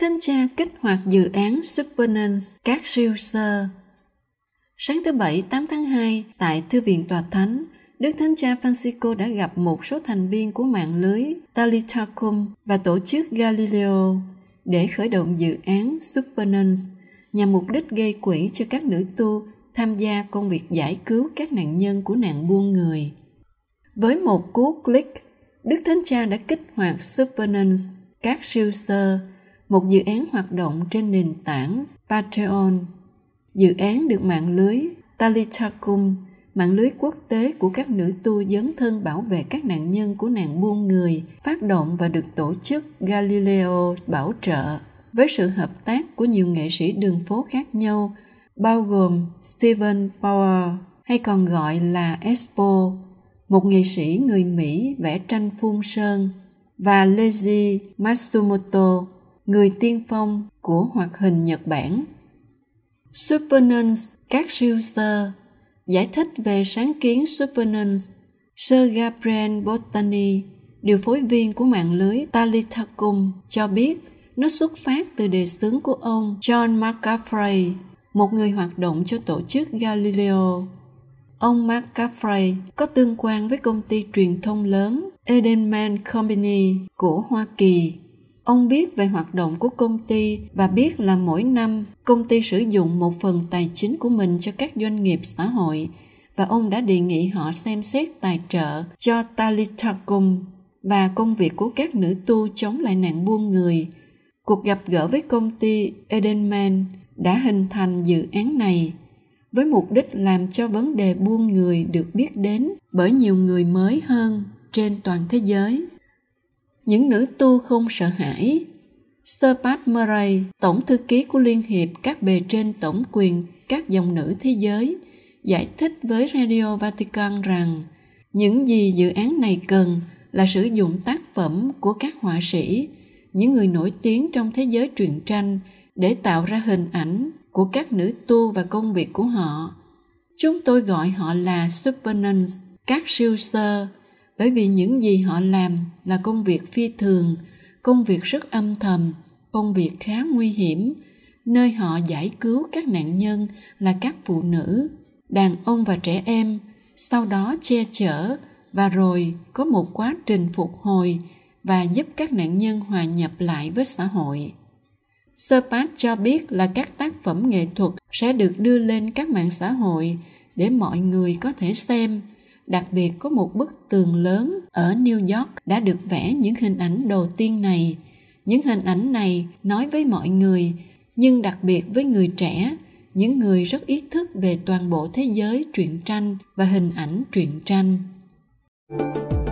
Thánh Cha kích hoạt dự án Supernance các siêu sơ. Sáng thứ Bảy 8 tháng 2, tại Thư viện Tòa Thánh, Đức Thánh Cha Francisco đã gặp một số thành viên của mạng lưới Talitacum và tổ chức Galileo để khởi động dự án Supernance nhằm mục đích gây quỹ cho các nữ tu tham gia công việc giải cứu các nạn nhân của nạn buôn người. Với một cú click, Đức Thánh Cha đã kích hoạt Supernance các siêu sơ một dự án hoạt động trên nền tảng Patreon. Dự án được mạng lưới Talitakum, mạng lưới quốc tế của các nữ tu dấn thân bảo vệ các nạn nhân của nạn buôn người, phát động và được tổ chức Galileo bảo trợ với sự hợp tác của nhiều nghệ sĩ đường phố khác nhau, bao gồm Stephen Power hay còn gọi là expo một nghệ sĩ người Mỹ vẽ tranh phun sơn, và Leiji Matsumoto, người tiên phong của hoạt hình Nhật Bản. Supernance sơ giải thích về sáng kiến Supernance. Sir Gabriel Botany, điều phối viên của mạng lưới Talitacum, cho biết nó xuất phát từ đề xướng của ông John McCaffrey, một người hoạt động cho tổ chức Galileo. Ông McCaffrey có tương quan với công ty truyền thông lớn Edelman Company của Hoa Kỳ Ông biết về hoạt động của công ty và biết là mỗi năm công ty sử dụng một phần tài chính của mình cho các doanh nghiệp xã hội và ông đã đề nghị họ xem xét tài trợ cho Talitakum và công việc của các nữ tu chống lại nạn buôn người. Cuộc gặp gỡ với công ty Edenman đã hình thành dự án này với mục đích làm cho vấn đề buôn người được biết đến bởi nhiều người mới hơn trên toàn thế giới những nữ tu không sợ hãi. Sir Pat Murray, Tổng Thư ký của Liên hiệp các bề trên tổng quyền các dòng nữ thế giới, giải thích với Radio Vatican rằng những gì dự án này cần là sử dụng tác phẩm của các họa sĩ, những người nổi tiếng trong thế giới truyện tranh để tạo ra hình ảnh của các nữ tu và công việc của họ. Chúng tôi gọi họ là supernuns, các siêu sơ bởi vì những gì họ làm là công việc phi thường công việc rất âm thầm công việc khá nguy hiểm nơi họ giải cứu các nạn nhân là các phụ nữ đàn ông và trẻ em sau đó che chở và rồi có một quá trình phục hồi và giúp các nạn nhân hòa nhập lại với xã hội sơ pát cho biết là các tác phẩm nghệ thuật sẽ được đưa lên các mạng xã hội để mọi người có thể xem Đặc biệt có một bức tường lớn ở New York đã được vẽ những hình ảnh đầu tiên này. Những hình ảnh này nói với mọi người, nhưng đặc biệt với người trẻ, những người rất ý thức về toàn bộ thế giới truyện tranh và hình ảnh truyện tranh. thank you